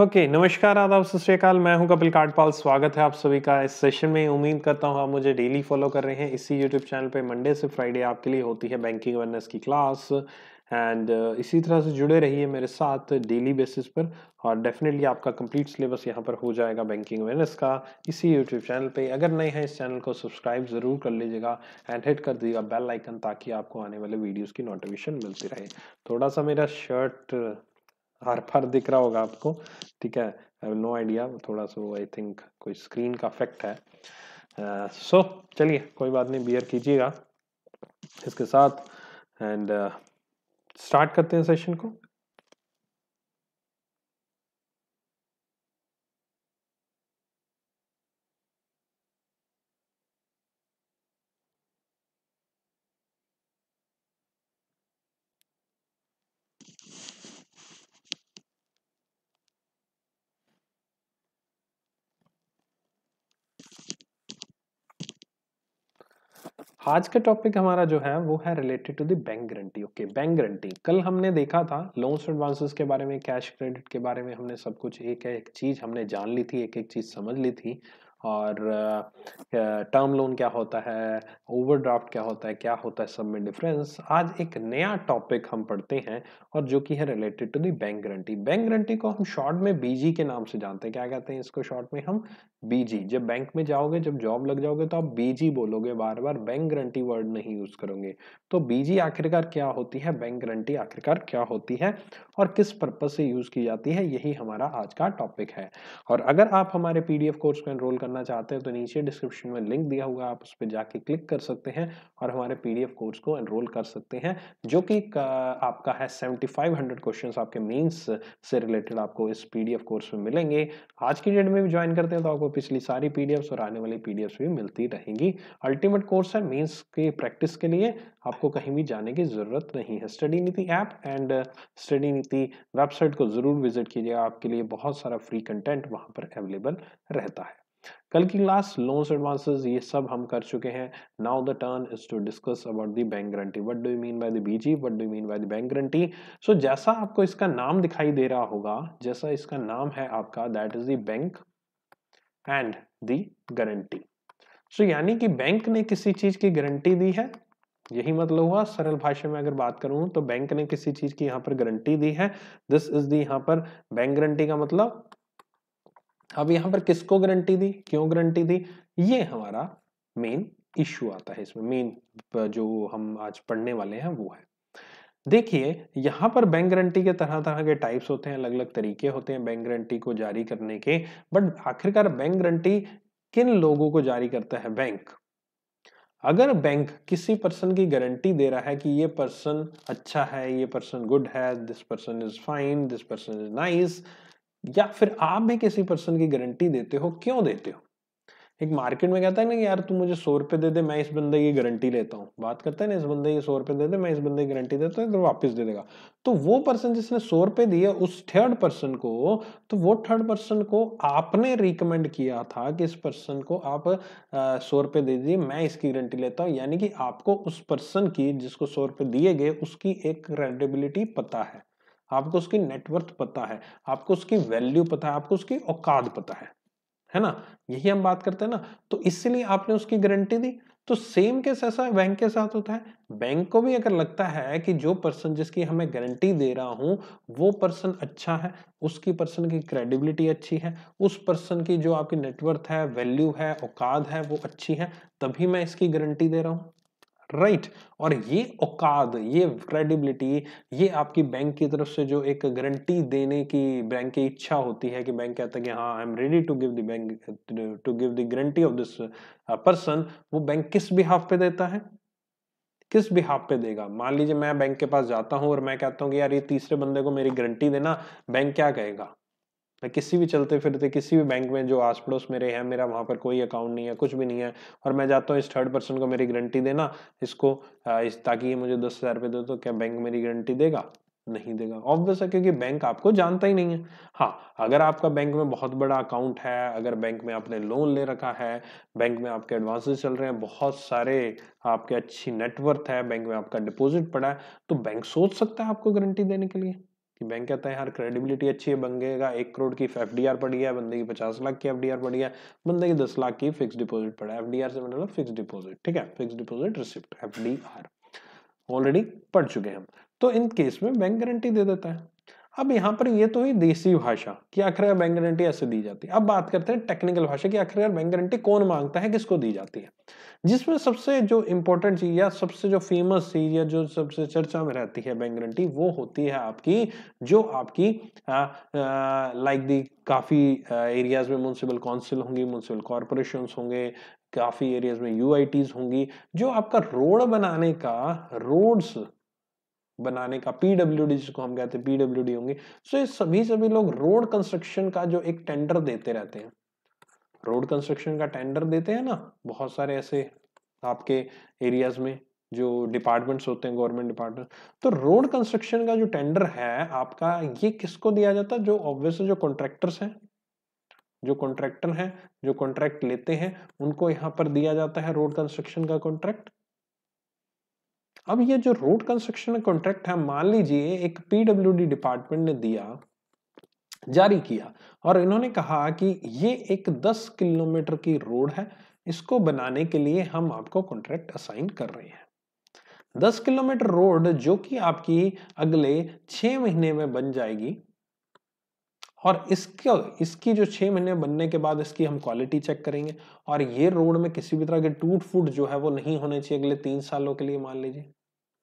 Okay okay, नमस्कार आदाब सत मैं हूं कपिल काटपाल स्वागत है आप सभी का इस सेशन में उम्मीद करता हूं आप मुझे डेली फॉलो कर रहे हैं इसी यूट्यूब चैनल पे मंडे से फ्राइडे आपके लिए होती है बैंकिंग अवेयरनेस की क्लास एंड uh, इसी तरह से जुड़े रहिए मेरे साथ डेली बेसिस पर और डेफिनेटली आपका कंप्लीट सिलेबस यहाँ पर हो जाएगा बैंकिंग अवेयरनेस का इसी यूट्यूब चैनल पे अगर नए हैं इस चैनल को सब्सक्राइब ज़रूर कर लीजिएगा एंड हिट कर दीजिएगा बेल आइकन ताकि आपको आने वाले वीडियोस की नोटिफिकेशन मिलती रहे थोड़ा सा मेरा शर्ट फर दिख रहा होगा आपको ठीक है आई नो आइडिया थोड़ा सा आई थिंक कोई स्क्रीन का इफेक्ट है सो uh, so, चलिए कोई बात नहीं बियर कीजिएगा इसके साथ एंड स्टार्ट uh, करते हैं सेशन को आज का टॉपिक हमारा जो है वो है related to the bank guarantee okay bank guarantee कल हमने देखा था लोन्स एडवांसेस के बारे में कैश क्रेडिट के बारे में हमने सब कुछ एक एक चीज़ हमने जान ली थी एक एक चीज़ समझ ली थी और टर्म लोन क्या होता है ओवरड्राफ्ट क्या होता है क्या होता है सब में डिफरेंस आज एक नया टॉपिक हम पढ़ते हैं और जो कि है related to the bank guarantee bank guarantee को हम शॉर्ट में बीजी के नाम से जानते हैं क्या कहते हैं इसको शॉर्ट में हम बीजी जब बैंक में जाओगे जब जॉब लग जाओगे तो आप बीजी बोलोगे बार बार बैंक गारंटी वर्ड नहीं यूज करोगे तो बीजी आखिरकार क्या होती है बैंक गारंटी आखिरकार क्या होती है और किस पर्पज से यूज की जाती है यही हमारा आज का टॉपिक है और अगर आप हमारे पीडीएफ कोर्स को एनरोल करना चाहते हैं तो नीचे डिस्क्रिप्शन में लिंक दिया हुआ आप उस पर जाके क्लिक कर सकते हैं और हमारे पी कोर्स को एनरोल कर सकते हैं जो कि आपका है सेवेंटी फाइव हंड्रेड क्वेश्चन आपके मीन्स से रिलेटेड आपको इस पी कोर्स में मिलेंगे आज की डेट में भी ज्वाइन करते हैं तो आपको पिछली सारी पी और आने वाली पी भी मिलती रहेंगी अल्टीमेट कोर्स है मीन्स की प्रैक्टिस के लिए आपको कहीं भी जाने की ज़रूरत नहीं है study Niti app and study Niti website को ज़रूर विजिट कीजिए आपके लिए बहुत सारा फ्री कंटेंट वहां पर अवेलेबल रहता है कल की क्लास लोन्स एडवांसेस ये सब हम कर चुके हैं now the turn is to discuss about the bank guarantee what do you mean by the BG what do you mean by the bank guarantee so जैसा आपको इसका नाम दिखाई दे रहा होगा जैसा इसका नाम है आपका that is the bank and the guarantee so यानी कि बैंक ने किसी चीज की गारंटी दी है यही मतलब हुआ सरल भाषा में अगर बात करूं तो बैंक ने किसी चीज की यहां पर गारंटी दी है दिस इज दी यहां पर बैंक गारंटी का मतलब अब यहां पर किसको गारंटी दी क्यों गारंटी दी ये हमारा मेन इश्यू आता है इसमें मेन जो हम आज पढ़ने वाले हैं वो है देखिए यहाँ पर बैंक गारंटी के तरह तरह के टाइप्स होते हैं अलग अलग तरीके होते हैं बैंक गारंटी को जारी करने के बट आखिरकार बैंक गारंटी किन लोगों को जारी करता है बैंक अगर बैंक किसी पर्सन की गारंटी दे रहा है कि ये पर्सन अच्छा है ये पर्सन गुड है this person is fine this person is nice या फिर आप भी किसी पर्सन की गारंटी देते हो क्यों देते हो एक मार्केट में कहता है ना यार तू मुझे सौ रुपये दे दे मैं इस बंदे की गारंटी लेता हूँ बात करता है ना इस बंदे की सौ रुपये दे दे मैं इस बंदे की गारंटी देता हूँ तो वापस दे देगा तो वो पर्सन जिसने सौ रुपये दिए उस थर्ड पर्सन को तो वो थर्ड पर्सन को आपने रिकमेंड किया था कि इस पर्सन को आप सौ रुपये दे दीजिए मैं इसकी गारंटी लेता हूँ यानी कि आपको उस पर्सन की जिसको सौ रुपये दिए गए उसकी एक क्रेडिबिलिटी पता है आपको उसकी नेटवर्थ पता है आपको उसकी वैल्यू पता है आपको उसकी औकात पता है है ना यही हम बात करते हैं ना तो इसलिए आपने उसकी गारंटी दी तो सेम केस ऐसा बैंक के साथ होता है बैंक को भी अगर लगता है कि जो पर्सन जिसकी हमें गारंटी दे रहा हूं वो पर्सन अच्छा है उसकी पर्सन की क्रेडिबिलिटी अच्छी है उस पर्सन की जो आपकी नेटवर्थ है वैल्यू है औकात है वो अच्छी है तभी मैं इसकी गारंटी दे रहा हूँ राइट right. और ये औकाद ये क्रेडिबिलिटी ये आपकी बैंक की तरफ से जो एक गारंटी देने की बैंक की इच्छा होती है कि बैंक कहता है कि हाँ I am ready to give the bank to give the guarantee of this person वो बैंक किस बिहाफ पे देता है किस बिहाफ पे देगा मान लीजिए मैं बैंक के पास जाता हूँ और मैं कहता हूँ कि यार ये तीसरे बंदे को मेरी गारंटी देना बैंक क्या कहेगा मैं किसी भी चलते फिरते किसी भी बैंक में जो आस पड़ोस मेरे हैं मेरा वहाँ पर कोई अकाउंट नहीं है कुछ भी नहीं है और मैं जाता हूँ इस थर्ड पर्सन को मेरी गारंटी देना इसको इस ताकि ये मुझे दस हज़ार रुपये दे तो क्या बैंक मेरी गारंटी देगा नहीं देगा ऑब्वियस है क्योंकि बैंक आपको जानता ही नहीं है हाँ अगर आपका बैंक में बहुत बड़ा अकाउंट है अगर बैंक में आपने लोन ले रखा है बैंक में आपके एडवांसेस चल रहे हैं बहुत सारे आपके अच्छी नेटवर्थ है बैंक में आपका डिपॉजिट पड़ा है तो बैंक सोच सकता है आपको गारंटी देने के लिए कि बैंक कहता है यार क्रेडिबिलिटी अच्छी है बंदे का एक करोड़ की एफ डी आर पड़ी है बंदे की पचास लाख की एफ डी आर पड़ी है बंदे की दस लाख की फिक्स डिपोजिट पड़ा है एफ डी आर से मतलब फिक्स डिपोजिट ठीक है fix deposit receipt F D R already पढ़ चुके हैं हम तो इन केस में बैंक गारंटी दे देता है अब यहाँ पर ये तो हुई देसी भाषा की आखिरकार बैंक गारंटी ऐसे दी जाती है अब बात करते हैं टेक्निकल भाषा की आखिरकार बैंक गारंटी कौन मांगता है किसको दी जाती है जिसमें सबसे जो इम्पोर्टेंट चीज या सबसे जो फेमस चीज या जो सबसे चर्चा में रहती है बैंक गारंटी वो होती है आपकी जो आपकी लाइक दी काफ़ी एरियाज में म्यूनसिपल काउंसिल होंगी म्यूनसिपल कॉरपोरेशन होंगे काफ़ी एरियाज में यू होंगी जो आपका रोड बनाने का रोड्स बनाने का पीडब्ल्यू जिसको हम कहते हैं पीडब्ल्यू होंगे सो ये सभी सभी लोग रोड कंस्ट्रक्शन का जो एक टेंडर देते रहते हैं रोड कंस्ट्रक्शन का टेंडर देते हैं ना बहुत सारे ऐसे आपके एरियाज में जो डिपार्टमेंट्स होते हैं गवर्नमेंट डिपार्टमेंट तो रोड कंस्ट्रक्शन का जो टेंडर है आपका ये किसको दिया जाता है जो ऑब्वियसली जो कॉन्ट्रैक्टर्स हैं जो कॉन्ट्रैक्टर हैं जो कॉन्ट्रैक्ट लेते हैं उनको यहाँ पर दिया जाता है रोड कंस्ट्रक्शन का कॉन्ट्रैक्ट अब ये जो रोड कंस्ट्रक्शन कॉन्ट्रैक्ट है मान लीजिए एक पीडब्ल्यू डिपार्टमेंट ने दिया जारी किया और इन्होंने कहा कि ये एक 10 किलोमीटर की रोड है इसको बनाने के लिए हम आपको कॉन्ट्रैक्ट असाइन कर रहे हैं 10 किलोमीटर रोड जो कि आपकी अगले छह महीने में बन जाएगी और इसके इसकी जो छह महीने बनने के बाद इसकी हम क्वालिटी चेक करेंगे और ये रोड में किसी भी तरह के टूट फूट जो है वो नहीं होने चाहिए अगले तीन सालों के लिए मान लीजिए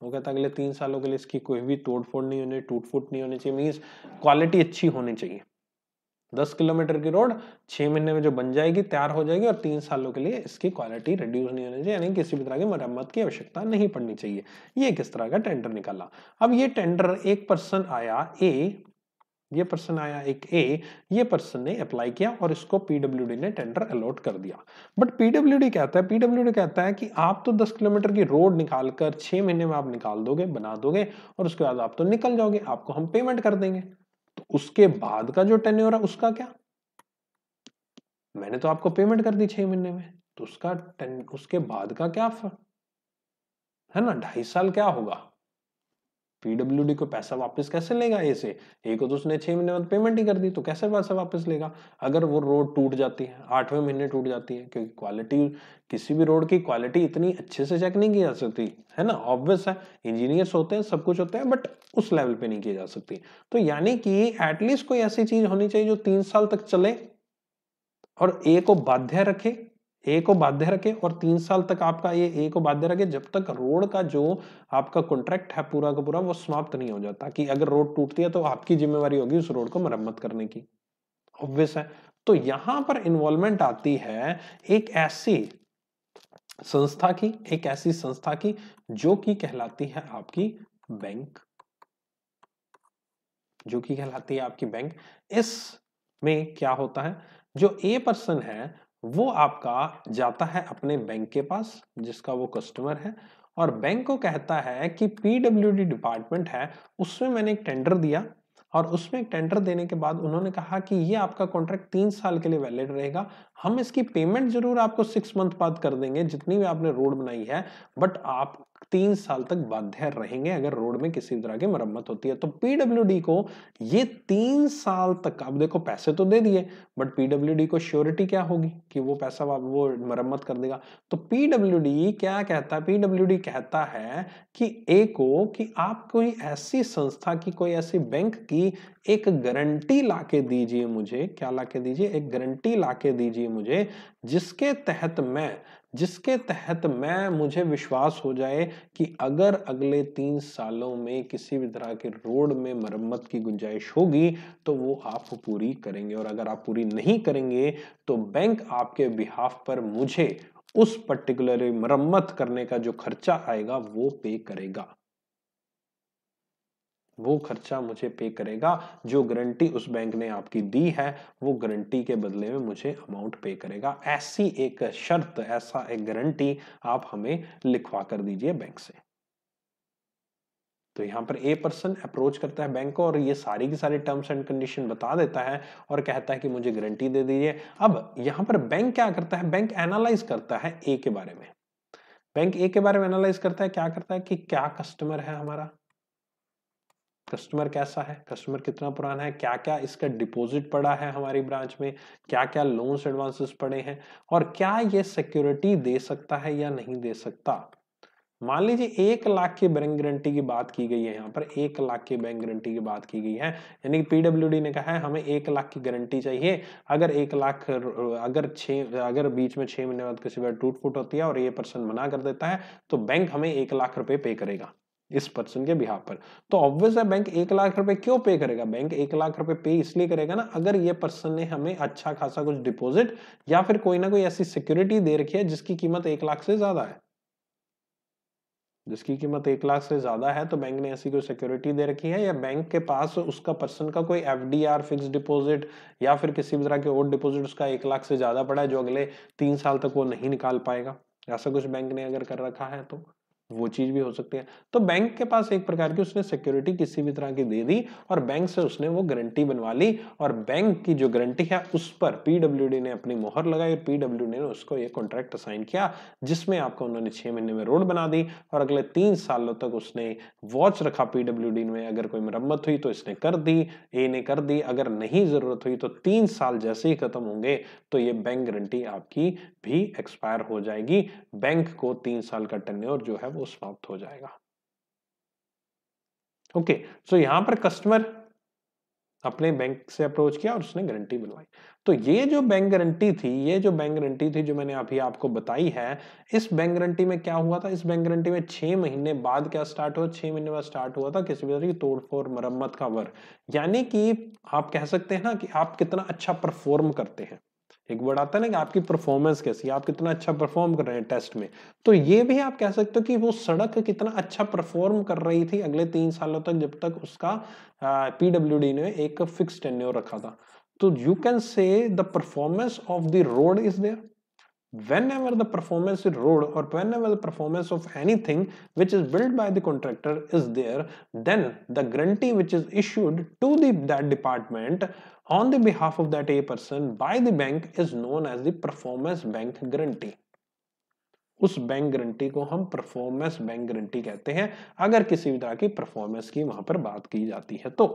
वो कहता अगले तीन सालों के लिए इसकी कोई भी फोड़ नहीं होनी टूट फूट नहीं होनी चाहिए मीन्स क्वालिटी अच्छी होनी चाहिए दस किलोमीटर की रोड छह महीने में जो बन जाएगी तैयार हो जाएगी और तीन सालों के लिए इसकी क्वालिटी रिड्यूस नहीं होनी चाहिए यानी किसी भी तरह की मरम्मत की आवश्यकता नहीं पड़नी चाहिए ये किस तरह का टेंडर निकाला अब ये टेंडर एक पर्सन आया ए ये पर्सन आया एक ए ये पर्सन ने अप्लाई किया और इसको पीडब्ल्यू ने टेंडर अलॉट कर दिया बट पीडब्ल्यू कहता है पीडब्ल्यू कहता है कि आप तो 10 किलोमीटर की रोड निकाल कर छः महीने में आप निकाल दोगे बना दोगे और उसके बाद आप तो निकल जाओगे आपको हम पेमेंट कर देंगे तो उसके बाद का जो टेन्योर है उसका क्या मैंने तो आपको पेमेंट कर दी छह महीने में तो उसका टेन उसके बाद का क्या है ना ढाई साल क्या होगा पीडब्ल्यू को पैसा वापस कैसे लेगा ए से ए को तो उसने छह महीने बाद पेमेंट ही कर दी तो कैसे पैसा वापस लेगा अगर वो रोड टूट जाती है आठवें महीने टूट जाती है क्योंकि क्वालिटी किसी भी रोड की क्वालिटी इतनी अच्छे से चेक नहीं की जा सकती है ना ऑब्वियस है इंजीनियर्स होते हैं सब कुछ होते हैं बट उस लेवल पे नहीं की जा सकती तो यानी कि एटलीस्ट कोई ऐसी चीज होनी चाहिए जो तीन साल तक चले और ए को बाध्य रखे ए को बाध्य रखे और तीन साल तक आपका ये ए को बाध्य रखे जब तक रोड का जो आपका कॉन्ट्रैक्ट है पूरा का पूरा वो समाप्त नहीं हो जाता कि अगर रोड टूटती है तो आपकी जिम्मेवारी होगी उस रोड को मरम्मत करने की ऑब्वियस है तो यहां पर इन्वॉल्वमेंट आती है एक ऐसी संस्था की एक ऐसी संस्था की जो कि कहलाती है आपकी बैंक जो कि कहलाती है आपकी बैंक इस में क्या होता है जो ए पर्सन है वो आपका जाता है अपने बैंक के पास जिसका वो कस्टमर है और बैंक को कहता है कि पीडब्ल्यू डिपार्टमेंट है उसमें मैंने एक टेंडर दिया और उसमें एक टेंडर देने के बाद उन्होंने कहा कि ये आपका कॉन्ट्रैक्ट तीन साल के लिए वैलिड रहेगा हम इसकी पेमेंट जरूर आपको सिक्स मंथ बाद कर देंगे जितनी भी आपने रोड बनाई है बट आप तीन साल तक बाध्य रहेंगे अगर रोड में किसी तरह की मरम्मत होती है तो पीडब्ल्यू को ये तीन साल तक अब देखो पैसे तो दे दिए बट पीडब्ल्यू को श्योरिटी क्या होगी कि वो पैसा वो मरम्मत कर देगा तो पीडब्ल्यू क्या कहता है पीडब्ल्यू कहता है कि ए को कि आप कोई ऐसी संस्था की कोई ऐसी बैंक की एक गारंटी लाके दीजिए मुझे क्या लाके दीजिए एक गारंटी लाके दीजिए मुझे जिसके तहत मैं जिसके तहत मैं मुझे विश्वास हो जाए कि अगर अगले तीन सालों में किसी भी तरह के रोड में मरम्मत की गुंजाइश होगी तो वो आप पूरी करेंगे और अगर आप पूरी नहीं करेंगे तो बैंक आपके बिहाफ पर मुझे उस पर्टिकुलर मरम्मत करने का जो खर्चा आएगा वो पे करेगा वो खर्चा मुझे पे करेगा जो गारंटी उस बैंक ने आपकी दी है वो गारंटी के बदले में मुझे अमाउंट पे करेगा ऐसी एक शर्त ऐसा एक गारंटी आप हमें लिखवा कर दीजिए बैंक से तो यहाँ पर ए पर्सन अप्रोच करता है बैंक को और ये सारी की सारी टर्म्स एंड कंडीशन बता देता है और कहता है कि मुझे गारंटी दे दीजिए अब यहाँ पर बैंक क्या करता है बैंक एनालाइज करता है ए के बारे में बैंक ए के बारे में एनालाइज करता है क्या करता है कि क्या कस्टमर है हमारा कस्टमर कैसा है कस्टमर कितना पुराना है क्या क्या इसका डिपॉजिट पड़ा है हमारी ब्रांच में क्या क्या लोन्स एडवांसेस पड़े हैं और क्या ये सिक्योरिटी दे सकता है या नहीं दे सकता मान लीजिए एक लाख की बैंक गारंटी की बात की गई है यहाँ पर एक लाख की बैंक गारंटी की बात की गई है यानी कि पीडब्ल्यूडी ने कहा है हमें एक लाख की गारंटी चाहिए अगर एक लाख अगर छ अगर बीच में छह महीने बाद किसी बार टूट फूट होती है और ये पर्सन मना कर देता है तो बैंक हमें एक लाख रुपए पे करेगा इस पर्सन के बिहार पर तो ऑब्वियस है बैंक एक लाख रुपए क्यों पे करेगा बैंक एक लाख रुपए पे इसलिए करेगा ना अगर ये पर्सन ने हमें अच्छा खासा कुछ डिपॉजिट या फिर कोई ना कोई ऐसी सिक्योरिटी दे रखी है जिसकी कीमत एक लाख से ज्यादा है जिसकी कीमत एक लाख से ज्यादा है तो बैंक ने ऐसी कोई सिक्योरिटी दे रखी है या बैंक के पास उसका पर्सन का कोई एफडीआर फिक्स डिपॉजिट या फिर किसी भी तरह के और डिपॉजिट उसका एक लाख से ज्यादा पड़ा है जो अगले तीन साल तक वो नहीं निकाल पाएगा ऐसा कुछ बैंक ने अगर कर रखा है तो वो चीज भी हो सकती है तो बैंक के पास एक प्रकार की उसने सिक्योरिटी किसी भी तरह की दे दी और बैंक से उसने वो गारंटी बनवा ली और बैंक की जो गारंटी है उस पर पीडब्ल्यू ने अपनी मोहर लगाई और पीडब्ल्यू ने उसको ये कॉन्ट्रैक्ट असाइन किया जिसमें आपको उन्होंने छह महीने में रोड बना दी और अगले तीन सालों तक उसने वॉच रखा पीडब्ल्यू में अगर कोई मरम्मत हुई तो इसने कर दी ए ने कर दी अगर नहीं जरूरत हुई तो तीन साल जैसे ही खत्म होंगे तो ये बैंक गारंटी आपकी भी एक्सपायर हो जाएगी बैंक को तीन साल का टर्न जो है वो वो समाप्त हो जाएगा ओके okay, सो so यहां पर कस्टमर अपने बैंक से अप्रोच किया और उसने गारंटी बनवाई तो ये जो बैंक गारंटी थी ये जो बैंक गारंटी थी जो मैंने अभी आपको बताई है इस बैंक गारंटी में क्या हुआ था इस बैंक गारंटी में छह महीने बाद क्या स्टार्ट हुआ छह महीने बाद स्टार्ट हुआ था किसी भी तरह की तोड़फोड़ मरम्मत का वर्क यानी कि आप कह सकते हैं ना कि आप कितना अच्छा परफॉर्म करते हैं एक वर्ड आता है ना कि आपकी परफॉर्मेंस कैसी है आप कितना अच्छा परफॉर्म कर रहे हैं टेस्ट में तो ये भी आप कह सकते हो कि वो सड़क कितना अच्छा परफॉर्म कर रही थी अगले तीन सालों तक जब तक उसका पीडब्ल्यू डी ने एक फिक्स टेन्यो रखा था तो you can say the performance of the road is there whenever the performance in road और whenever the performance of anything which is build by the contractor is there then the guarantee which is issued to that department on the behalf of that A person by the bank is known as the performance bank guarantee. उस bank guarantee को हम performance bank guarantee कहते हैं अगर किसी भी तरह की परफॉर्मेंस की वहां पर बात की जाती है तो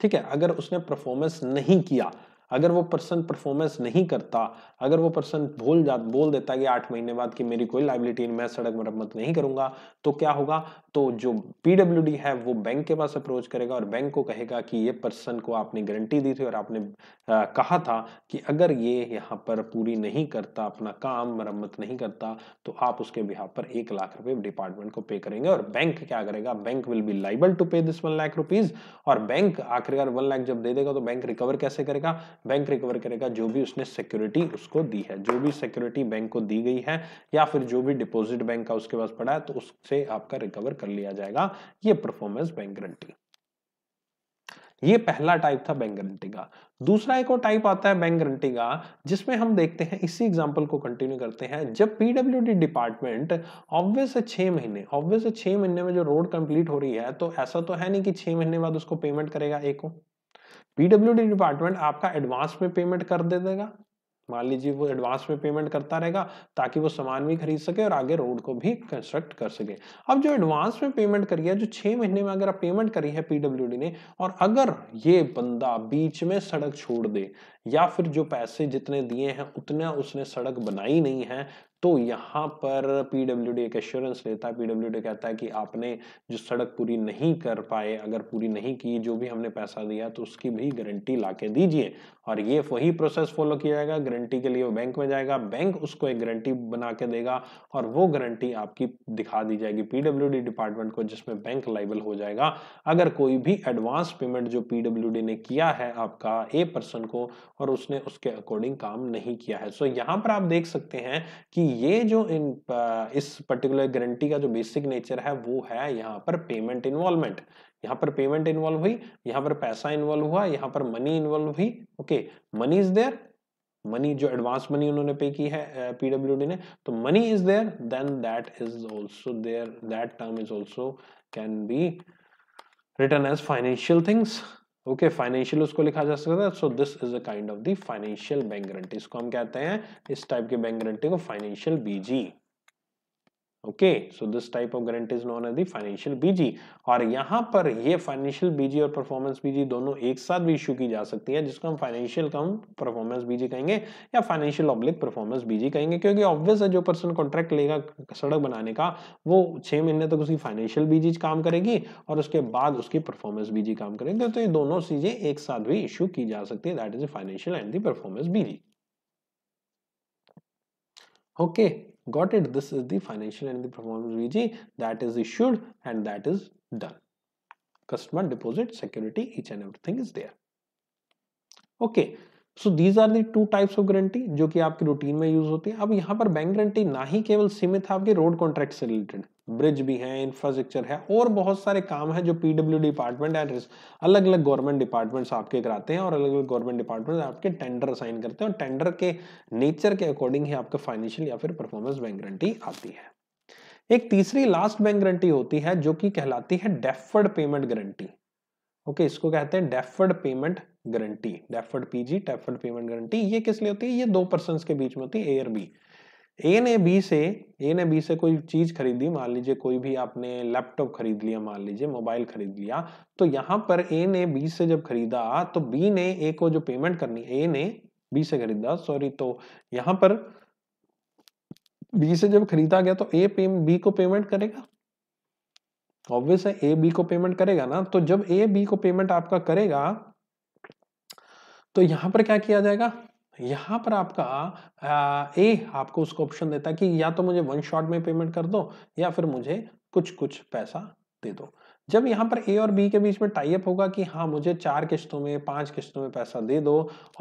ठीक है अगर उसने परफॉर्मेंस नहीं किया अगर वो पर्सन परफॉर्मेंस नहीं करता अगर वो पर्सन भूल जा बोल देता कि आठ महीने बाद कि मेरी कोई लाइबिलिटी मैं सड़क मरम्मत नहीं करूंगा तो क्या होगा तो जो पीडब्ल्यू है वो बैंक के पास अप्रोच करेगा और बैंक को कहेगा कि ये पर्सन को आपने गारंटी दी थी और आपने आ, कहा था कि अगर ये यहाँ पर पूरी नहीं करता अपना काम मरम्मत नहीं करता तो आप उसके बिहार पर एक लाख रुपए डिपार्टमेंट को पे करेंगे और बैंक क्या करेगा bank will be liable to pay this one lakh rupees और बैंक आखिरकार वन लाख जब दे देगा तो बैंक रिकवर कैसे करेगा बैंक रिकवर करेगा जो भी उसने सिक्योरिटी उसको दी है जो भी सिक्योरिटी बैंक को दी गई है या फिर जो भी डिपॉजिट बैंक का उसके पास पड़ा है तो उससे आपका रिकवर कर लिया जाएगा ये परफॉर्मेंस बैंक गारंटी ये पहला टाइप था बैंक गारंटी का दूसरा एक और टाइप आता है बैंक गारंटी का जिसमें हम देखते हैं इसी एग्जांपल को कंटिन्यू करते हैं जब पीडब्ल्यूडी डिपार्टमेंट ऑब्वियस छह महीने ऑब्वियस छह महीने में जो रोड कंप्लीट हो रही है तो ऐसा तो है नहीं कि छह महीने बाद उसको पेमेंट करेगा एक को पीडब्ल्यू डिपार्टमेंट आपका एडवांस में पेमेंट कर दे देगा मान लीजिए वो एडवांस में पेमेंट करता रहेगा ताकि वो सामान भी खरीद सके और आगे रोड को भी कंस्ट्रक्ट कर सके अब जो एडवांस में पेमेंट करी है जो छह महीने में अगर आप पेमेंट करी है पीडब्ल्यूडी ने और अगर ये बंदा बीच में सड़क छोड़ दे या फिर जो पैसे जितने दिए हैं उतना उसने सड़क बनाई नहीं है तो यहाँ पर डी एक एश्योरेंस लेता है डी कहता है कि आपने जो सड़क पूरी नहीं कर पाए अगर पूरी नहीं की जो भी हमने पैसा दिया तो उसकी भी गारंटी ला के दीजिए और ये वही प्रोसेस फॉलो किया जाएगा गारंटी के लिए वो बैंक में जाएगा बैंक उसको एक गारंटी बना के देगा और वो गारंटी आपकी दिखा दी जाएगी डी डिपार्टमेंट को जिसमें बैंक लाइबल हो जाएगा अगर कोई भी एडवांस पेमेंट जो डी ने किया है आपका ए पर्सन को और उसने उसके अकॉर्डिंग काम नहीं किया है सो so, यहाँ पर आप देख सकते हैं कि ये जो इन इस पर्टिकुलर गारंटी का जो बेसिक नेचर है वो है यहाँ पर पेमेंट इन्वॉल्वमेंट यहाँ पर पेमेंट इन्वॉल्व हुई यहाँ पर पैसा इन्वॉल्व हुआ यहाँ पर मनी इन्वॉल्व हुई okay money is there money जो एडवांस मनी उन्होंने पे की है पीडब्ल्यू ने तो money is there then that is also there that term is also can be return as financial things okay okay, financial उसको लिखा जा सकता है so this is a kind of the financial bank guarantee इसको हम कहते हैं इस टाइप की बैंक गारंटी को financial busy okay so this type of guarantee is known as the financial BG और यहां पर ये फाइनेंशियल बीजी और परफॉर्मेंस बीजी दोनों एक साथ भी इश्यू की जा सकती है जिसको हम फाइनेंशियल कम परफॉर्मेंस बीजी कहेंगे या फाइनेंशियल ऑब्लिक परफॉर्मेंस बीजी कहेंगे क्योंकि ऑब्वियस है जो पर्सन कॉन्ट्रैक्ट लेगा सड़क बनाने का वो छः महीने तक उसकी फाइनेंशियल बीजी काम करेगी और उसके बाद उसकी परफॉर्मेंस बीजी काम करेगी तो ये दोनों चीज़ें एक साथ भी इश्यू की जा सकती है that is financial and the performance BG okay got it this is the financial and the performance vg that is issued and that is done customer deposit security each and everything is there okay so these are the two types of guarantee जो कि आपकी routine में use होती है अब यहाँ पर bank guarantee ना ही केवल सीमित है आपके रोड कॉन्ट्रैक्ट से रिलेटेड ब्रिज भी है इंफ्रास्ट्रक्चर है और बहुत सारे काम हैं जो पीडब्ल्यू डिपार्टमेंट एंड अलग अलग गवर्नमेंट डिपार्टमेंट्स आपके कराते हैं और अलग अलग गवर्नमेंट डिपार्टमेंट आपके टेंडर असाइन करते हैं और टेंडर के नेचर के अकॉर्डिंग ही आपका फाइनेंशियल या फिर परफॉर्मेंस बैंक गारंटी आती है एक तीसरी लास्ट बैंक गारंटी होती है जो कि कहलाती है डेफर्ड पेमेंट गारंटी ओके इसको कहते हैं deferred payment guarantee deferred PG deferred payment guarantee ये किस लिए होती है ये दो पर्सन के बीच में होती है ए बी ए ने बी से ए ने बी से कोई चीज खरीदी मान लीजिए कोई भी आपने लैपटॉप खरीद लिया मान लीजिए मोबाइल खरीद लिया तो यहाँ पर ए ने बी से जब खरीदा तो बी ने ए को जो पेमेंट करनी ए ने बी से खरीदा सॉरी तो यहाँ पर बी से जब खरीदा गया तो ए पे बी को पेमेंट करेगा ऑब्वियस है ए बी को पेमेंट करेगा ना तो जब ए बी को पेमेंट आपका करेगा तो यहां पर क्या किया जाएगा यहाँ पर आपका ए आपको उसको ऑप्शन देता है कि या तो मुझे वन शॉट में पेमेंट कर दो या फिर मुझे कुछ कुछ पैसा दे दो जब यहाँ पर ए और बी के बीच में टाइप होगा कि हाँ मुझे चार किस्तों में पांच किस्तों में पैसा दे दो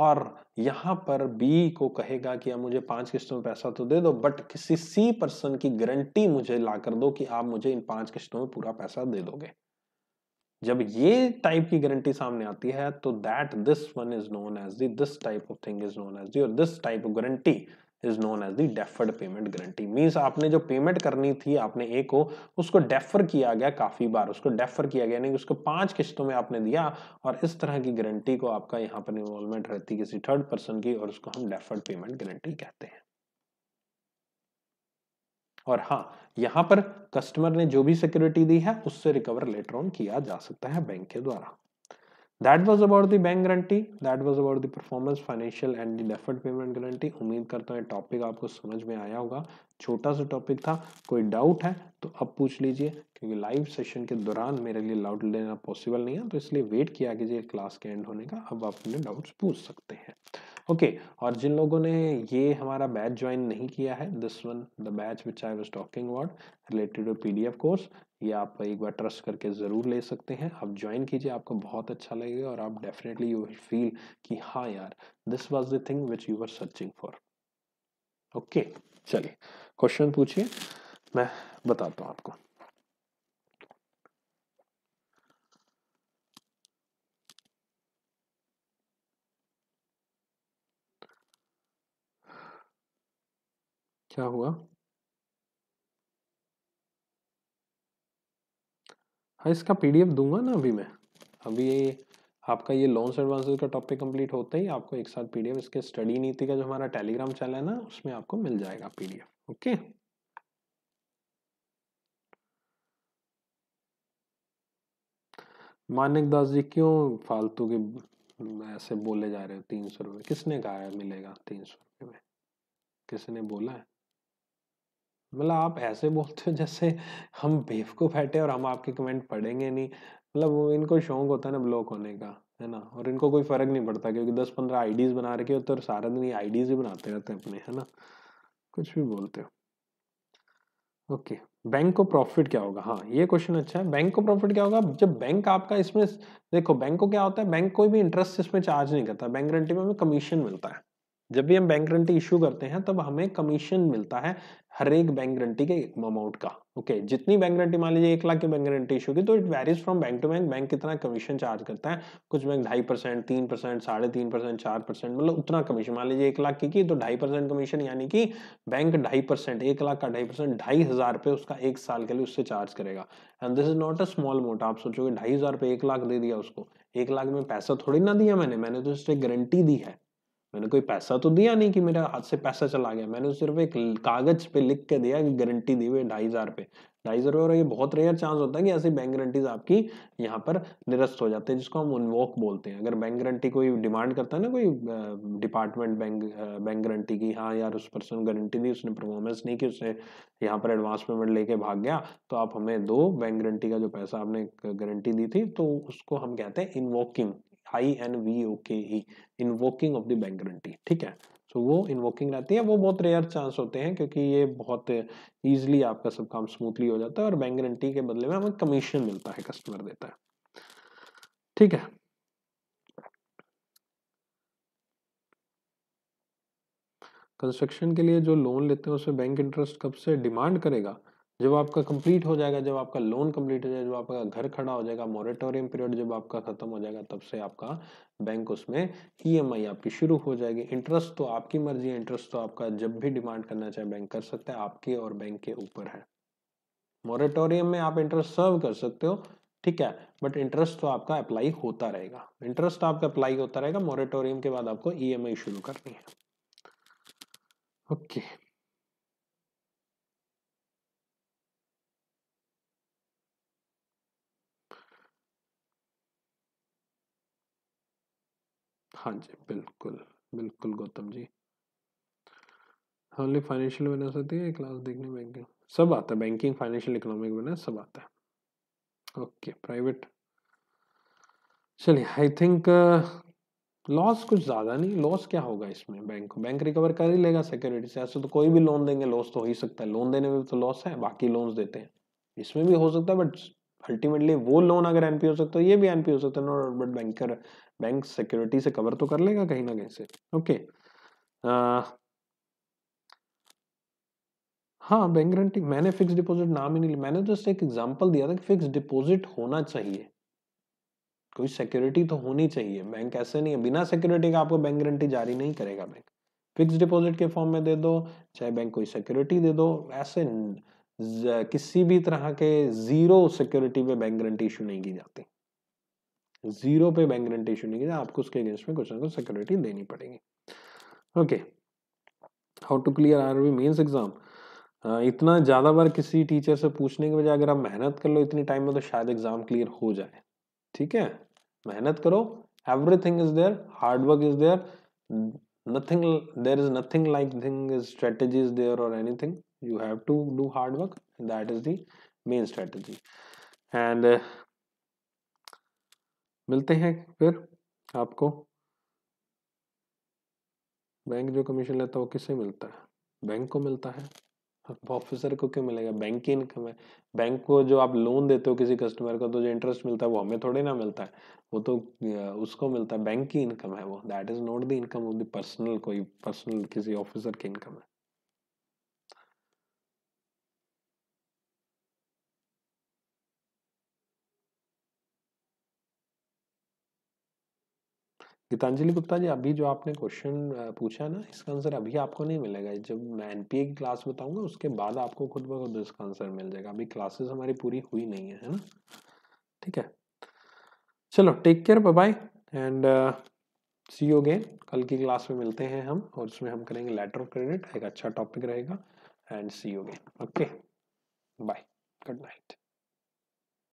और यहाँ पर बी को कहेगा कि आप मुझे पांच किस्तों में पैसा तो दे दो बट किसी सी पर्सन की गारंटी मुझे ला कर दो कि आप मुझे इन पांच किस्तों में पूरा पैसा दे दोगे जब ये टाइप की गारंटी सामने आती है तो that this one is known as the this type of thing is known as the और this type of guarantee is known as the deferred payment guarantee means आपने जो पेमेंट करनी थी आपने ए को उसको डेफर किया गया काफी बार उसको डेफर किया गया यानी कि उसको पांच किस्तों में आपने दिया और इस तरह की गारंटी को आपका यहाँ पर इन्वॉल्वमेंट रहती किसी थर्ड पर्सन की और उसको हम डेफर्ड पेमेंट गारंटी कहते हैं और हाँ यहाँ पर कस्टमर ने जो भी सिक्योरिटी दी है उससे रिकवर लेटर ऑन किया जा सकता है बैंक के द्वारा that was about the bank guarantee that was about the performance financial and the deferred payment guarantee उम्मीद करता हूँ टॉपिक आपको समझ में आया होगा छोटा सा टॉपिक था कोई डाउट है तो अब पूछ लीजिए क्योंकि लाइव सेशन के दौरान मेरे लिए लाउट लेना पॉसिबल नहीं है तो इसलिए वेट किया कीजिए क्लास के एंड होने का अब आप अपने डाउट्स पूछ सकते हैं ओके okay, और जिन लोगों ने ये हमारा बैच ज्वाइन नहीं किया है this one the batch which I was talking about related to PDF course ये आप एक बार ट्रस्ट करके ज़रूर ले सकते हैं आप ज्वाइन कीजिए आपको बहुत अच्छा लगेगा और आप डेफिनेटली यू विल फील कि हाँ यार this was the thing which you are searching for okay चलिए क्वेश्चन पूछिए मैं बताता हूँ आपको क्या हुआ हाँ इसका पीडीएफ दूंगा ना अभी मैं अभी ये आपका ये लोन्स एडवांसेस का टॉपिक कंप्लीट होते ही आपको एक साथ पीडीएफ इसके स्टडी नीति का जो हमारा टेलीग्राम चैनल है ना उसमें आपको मिल जाएगा पीडीएफ ओके मानिक दास जी क्यों फालतू के ऐसे बोले जा रहे हो तीन सौ रुपये किसने कहा है मिलेगा तीन सौ रुपये में किसने बोला है मतलब आप ऐसे बोलते हो जैसे हम बेवकूफ़ बैठे और हम आपके कमेंट पढ़ेंगे नहीं मतलब इनको शौक होता है ना ब्लॉक होने का है ना और इनको कोई फ़र्क नहीं पड़ता क्योंकि दस पंद्रह आईडीज़ बना रखी होते तो सारा दिन आईडीज़ ही बनाते रहते हैं अपने है ना कुछ भी बोलते हो ओके बैंक को प्रॉफिट क्या होगा हाँ ये क्वेश्चन अच्छा है बैंक को प्रॉफिट क्या होगा जब बैंक आपका इसमें देखो बैंक को क्या होता है बैंक कोई भी इंटरेस्ट इसमें चार्ज नहीं करता बैंक गारंटी में हमें कमीशन मिलता है जब भी हम बैंक गारंटी इश्यू करते हैं तब हमें कमीशन मिलता है हर एक बैंक गारंटी के एक अमाउंट का ओके okay, जितनी बैंक गारंटी मान लीजिए एक लाख की बैंक गारंटी इशू की तो it varies from bank to bank bank कितना कमीशन चार्ज करता है कुछ बैंक ढाई परसेंट तीन परसेंट साढ़े तीन परसेंट चार परसेंट मतलब उतना कमीशन मान लीजिए एक लाख की की तो ढाई परसेंट कमीशन यानी कि बैंक ढाई परसेंट एक लाख का ढाई परसेंट ढाई हज़ार रुपये उसका एक साल के लिए उससे चार्ज करेगा and this is not a small amount आप सोचोगे ढाई हज़ार रुपये एक लाख दे दिया उसको एक लाख में पैसा थोड़ी ना दिया मैंने मैंने तो उससे गारंटी दी है मैंने कोई पैसा तो दिया नहीं कि मेरे हाथ से पैसा चला गया मैंने सिर्फ एक कागज पे लिख के दिया कि गारंटी दी हुई ढाई हजार पे ढाई हजार और ये बहुत रेयर चांस होता है कि ऐसी बैंक गारंटीज आपकी यहाँ पर निरस्त हो जाते हैं जिसको हम उनवॉक बोलते हैं अगर बैंक गारंटी कोई डिमांड करता है ना कोई डिपार्टमेंट बैंक बैंक गारंटी की हाँ यार उस पर्सन गारंटी दी उसने परफॉर्मेंस नहीं की उसने यहाँ पर एडवांस पेमेंट लेके भाग गया तो आप हमें दो बैंक गारंटी का जो पैसा आपने गारंटी दी थी तो उसको हम कहते हैं invoking I N V O K E invoking of the bank guarantee ठीक है सो so, वो इनवोकिंग रहती है वो बहुत रेयर चांस होते हैं क्योंकि ये बहुत ईजिली आपका सब काम स्मूथली हो जाता है और बैंक गारंटी के बदले में हमें कमीशन मिलता है कस्टमर देता है ठीक है कंस्ट्रक्शन के लिए जो लोन लेते हैं उसमें बैंक इंटरेस्ट कब से डिमांड करेगा जब आपका कंप्लीट हो जाएगा जब आपका लोन कंप्लीट हो जाएगा जब आपका घर खड़ा हो जाएगा मॉरेटोरियम पीरियड जब आपका ख़त्म हो जाएगा तब से आपका बैंक उसमें ईएमआई e आपकी शुरू हो जाएगी इंटरेस्ट तो आपकी मर्जी है इंटरेस्ट तो आपका जब भी डिमांड करना चाहे बैंक कर सकता है आपके और बैंक के ऊपर है मॉरेटोरियम में आप इंटरेस्ट सर्व कर सकते हो ठीक है बट इंटरेस्ट तो आपका अप्लाई होता रहेगा इंटरेस्ट आपका अप्लाई होता रहेगा मॉरेटोरियम के बाद आपको ईएमआई e शुरू करनी है ओके okay. हाँ जी बिल्कुल बिल्कुल गौतम जी ओनली हाँ फाइनेंशियल में अवेयरनेस सकती है क्लास देखने बैंकिंग सब आता है बैंकिंग फाइनेंशियल इकोनॉमिक अवेयरनेस सब आता है ओके प्राइवेट चलिए आई थिंक लॉस कुछ ज़्यादा नहीं लॉस क्या होगा इसमें बैंक को बैंक रिकवर कर ही लेगा सिक्योरिटी से ऐसे तो कोई भी लोन देंगे लॉस तो हो ही सकता है लोन देने में तो लॉस है बाकी लोन्स देते हैं इसमें भी हो सकता है बट अल्टीमेटली वो लोन अगर एनपी हो सकता है ये भी एनपी हो सकता है no but banker bank security से कवर तो कर लेगा कहीं ना कहीं से ओके हाँ बैंक गारंटी मैंने फिक्स डिपॉजिट नाम ही नहीं लिया मैंने जस्ट एक एग्जांपल दिया था कि फिक्स डिपॉजिट होना चाहिए कोई सिक्योरिटी तो होनी चाहिए बैंक ऐसे नहीं है बिना सिक्योरिटी का आपको बैंक गारंटी जारी नहीं करेगा बैंक फिक्स डिपॉजिट के फॉर्म में दे दो चाहे बैंक कोई सिक्योरिटी दे दो ऐसे किसी भी तरह के जीरो सिक्योरिटी पे बैंक गारंटी इशू नहीं की जाती जीरो पे बैंक गारंटी इशू नहीं किया आपको उसके अगेंस्ट में कुछ ना कुछ सिक्योरिटी देनी पड़ेगी okay how to clear R B mains exam इतना ज़्यादा बार किसी टीचर से पूछने के बजाय अगर आप मेहनत कर लो इतनी टाइम में तो शायद एग्ज़ाम क्लियर हो जाए ठीक है मेहनत करो everything is there hard work is there nothing there is nothing like thing is strategy is there और anything you have to do hard work that is the main strategy and मिलते हैं फिर आपको बैंक जो commission लेता है वो किससे मिलता है बैंक को मिलता है ऑफिसर को क्यों मिलेगा बैंक की इनकम है बैंक को जो आप लोन देते हो किसी कस्टमर को तो जो इंटरेस्ट मिलता है वो हमें थोड़ी ना मिलता है वो तो उसको मिलता है बैंक की इनकम है वो that is not the income of the personal कोई पर्सनल किसी ऑफिसर की इनकम है गीतांजलि गुप्ता जी अभी जो आपने क्वेश्चन पूछा ना इसका आंसर अभी आपको नहीं मिलेगा जब मैं एन की क्लास बताऊंगा उसके बाद आपको खुद ब खुद इसका आंसर मिल जाएगा अभी क्लासेस हमारी पूरी हुई नहीं है है ना ठीक है चलो take care bye and see you again कल की क्लास में मिलते हैं हम और उसमें हम करेंगे लेटर ऑफ क्रेडिट एक अच्छा टॉपिक रहेगा and see you again okay bye good night